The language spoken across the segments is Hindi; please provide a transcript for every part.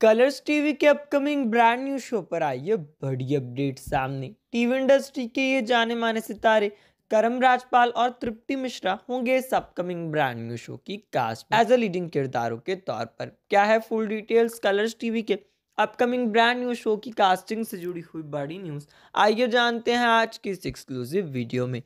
कलर्स टीवी के अपकमिंग ब्रांड न्यू शो पर आई है बड़ी अपडेट सामने टीवी इंडस्ट्री के ये जाने माने सितारे करम राजपाल और तृप्ति मिश्रा होंगे इस अपकमिंग ब्रांड न्यू शो की कास्ट एज अ लीडिंग किरदारों के तौर पर क्या है फुल डिटेल्स कलर्स टीवी के अपकमिंग ब्रांड न्यू शो की कास्टिंग से जुड़ी हुई बड़ी न्यूज आइए जानते हैं आज की इस एक्सक्लूसिव वीडियो में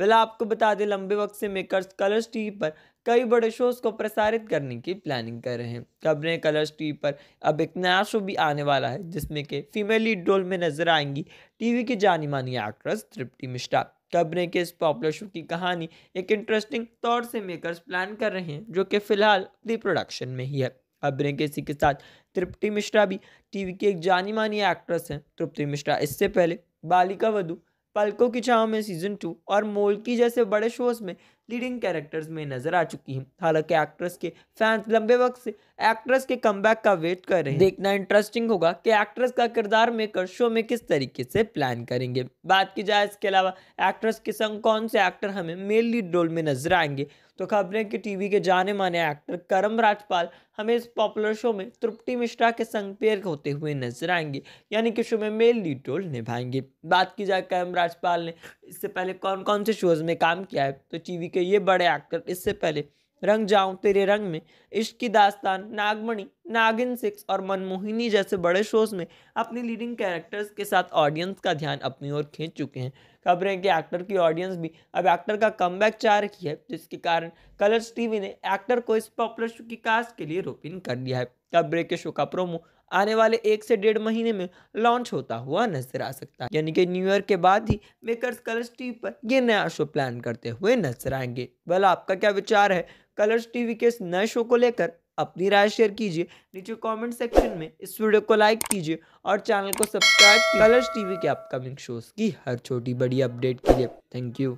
वेल आपको बता दें लंबे वक्त से मेकर्स कलर्स टीवी पर कई बड़े शोज को प्रसारित करने की प्लानिंग कर रहे हैं खबरें कलर्स टीवी पर अब एक नया शो भी आने वाला है जिसमें कि फीमेल लीड रोल में नजर आएंगी टीवी की जानी मानी एक्ट्रेस तृप्ति मिश्रा खबरें के इस पॉपुलर शो की कहानी एक इंटरेस्टिंग तौर से मेकर्स प्लान कर रहे हैं जो कि फिलहाल प्री प्रोडक्शन में ही है खबरें के इसी के साथ तृप्ति मिश्रा भी टीवी की एक जानी मानी एक्ट्रेस हैं तृप्ति मिश्रा इससे पहले बालिका वधू पलकों की छाव में सीजन टू और मोल्की जैसे बड़े शोज में लीडिंग कैरेक्टर्स में नजर आ चुकी हैं हालांकि एक्ट्रेस के फैंस लंबे वक्त से एक्ट्रेस के कम का वेट कर रहे हैं देखना इंटरेस्टिंग होगा कि एक्ट्रेस का किरदार मेकर शो में किस तरीके से प्लान करेंगे बात की जाए इसके अलावा एक्ट्रेस के संग कौन से एक्टर हमें मेल लीड रोल में नजर आएंगे तो खबरें कि टीवी के जाने माने एक्टर करम राजपाल हमें इस पॉपुलर शो में तृप्ति मिश्रा के संग पेयर होते हुए नजर आएंगे यानी कि शो में मेल लीड रोल निभाएंगे बात की जाए करम राजपाल ने इससे पहले कौन कौन से शोज़ में काम किया है तो टीवी के ये बड़े एक्टर इससे पहले रंग जाऊं तेरे रंग में इश्क की दास्तान नागमणि नागिन सिक्स और मनमोहिनी जैसे बड़े शोज़ में अपनी लीडिंग कैरेक्टर्स के साथ ऑडियंस का ध्यान अपनी ओर खींच चुके हैं खबरें कि एक्टर की ऑडियंस भी अब एक्टर का कम चाह रही है जिसके कारण कलर्स टीवी ने एक्टर को इस पॉपुलर शो की कास्ट के लिए रोपिन कर दिया है खबरें के शो का प्रोमो आने वाले एक से डेढ़ महीने में लॉन्च होता हुआ नजर आ सकता है यानी कि न्यू ईयर के बाद ही मेकर्स कलर्स टीवी पर ये नया शो प्लान करते हुए नजर आएंगे भला आपका क्या विचार है कलर्स टीवी के इस नए शो को लेकर अपनी राय शेयर कीजिए नीचे कमेंट सेक्शन में इस वीडियो को लाइक कीजिए और चैनल को सब्सक्राइब कलर्स टीवी के अपकमिंग शोज़ की हर छोटी बड़ी अपडेट के लिए थैंक यू